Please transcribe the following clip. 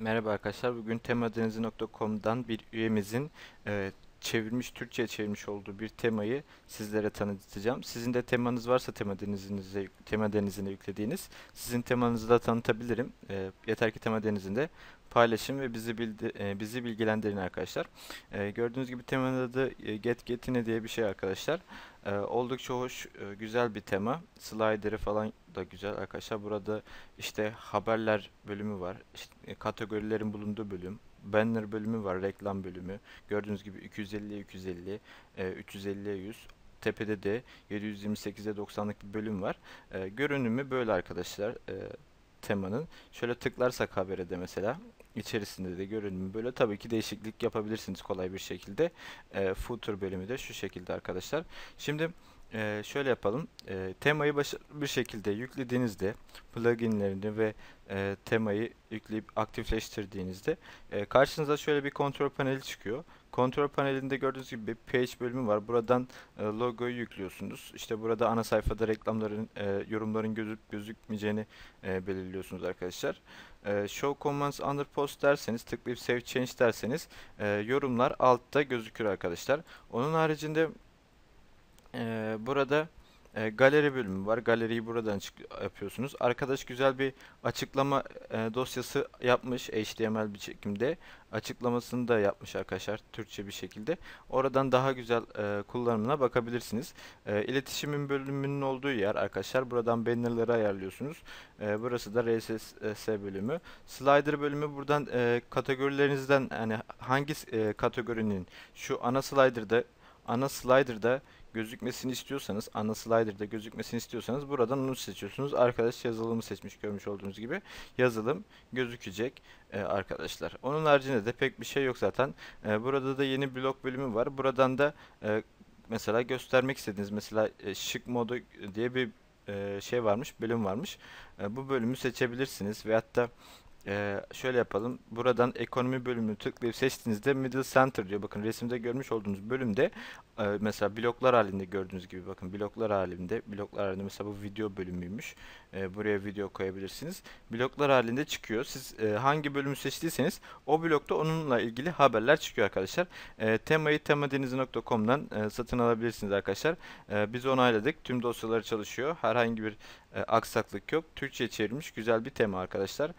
Merhaba arkadaşlar. Bugün temadenizi.com'dan bir üyemizin e, çevirmiş, Türkçe'ye çevirmiş olduğu bir temayı sizlere tanıtacağım. Sizin de temanız varsa tema denizinize, tema denizine yüklediğiniz, sizin temanızı da tanıtabilirim. E, yeter ki tema denizinde paylaşın ve bizi bildi, e, bizi bilgilendirin arkadaşlar. E, gördüğünüz gibi temanın adı e, Get Getine diye bir şey arkadaşlar. E, oldukça hoş, e, güzel bir tema. Slider'ı falan da güzel arkadaşlar. Burada işte haberler bölümü var. İşte, e, kategorilerin bulunduğu bölüm banner bölümü var, reklam bölümü. Gördüğünüz gibi 250 250, 350 100, tepede de 728'e 90'lık bir bölüm var. E, görünümü böyle arkadaşlar e, temanın. Şöyle tıklarsak habere de mesela içerisinde de görünümü böyle tabii ki değişiklik yapabilirsiniz kolay bir şekilde. E, footer bölümü de şu şekilde arkadaşlar. Şimdi e, şöyle yapalım. E, temayı başarılı bir şekilde yüklediğinizde pluginlerini ve e, temayı yükleyip aktifleştirdiğinizde e, karşınıza şöyle bir kontrol paneli çıkıyor. Kontrol panelinde gördüğünüz gibi bir page bölümü var. Buradan e, logoyu yüklüyorsunuz. İşte burada ana sayfada reklamların, e, yorumların gözüp gözükmeyeceğini e, belirliyorsunuz arkadaşlar. E, show comments under post derseniz, tıklayıp save change derseniz e, yorumlar altta gözükür arkadaşlar. Onun haricinde e, burada e, galeri bölümü var. Galeriyi buradan yapıyorsunuz. Arkadaş güzel bir açıklama e, dosyası yapmış HTML bir çekimde. Açıklamasını da yapmış arkadaşlar Türkçe bir şekilde. Oradan daha güzel e, kullanımına bakabilirsiniz. E, iletişimin bölümünün olduğu yer arkadaşlar. Buradan bannerları ayarlıyorsunuz. E, burası da RSS bölümü. Slider bölümü buradan e, kategorilerinizden yani hangi e, kategorinin şu ana slider'da ana slider'da gözükmesini istiyorsanız, ana slider'da gözükmesini istiyorsanız buradan onu seçiyorsunuz. Arkadaş yazılımı seçmiş görmüş olduğunuz gibi yazılım gözükecek e, arkadaşlar. Onun haricinde de pek bir şey yok zaten. E, burada da yeni blok bölümü var. Buradan da e, mesela göstermek istediğiniz mesela e, şık modu diye bir e, şey varmış, bölüm varmış. E, bu bölümü seçebilirsiniz ve hatta ee, şöyle yapalım. Buradan ekonomi bölümünü tıklayıp seçtiğinizde Middle Center diyor. Bakın resimde görmüş olduğunuz bölümde e, mesela bloklar halinde gördüğünüz gibi bakın bloklar halinde bloklar halinde mesela bu video bölümüymüş. E, buraya video koyabilirsiniz. Bloklar halinde çıkıyor. Siz e, hangi bölümü seçtiyseniz o blokta onunla ilgili haberler çıkıyor arkadaşlar. E, temayı temadeniz.com'dan e, satın alabilirsiniz arkadaşlar. E, biz onayladık. Tüm dosyaları çalışıyor. Herhangi bir e, aksaklık yok. Türkçe çevirmiş. güzel bir tema arkadaşlar.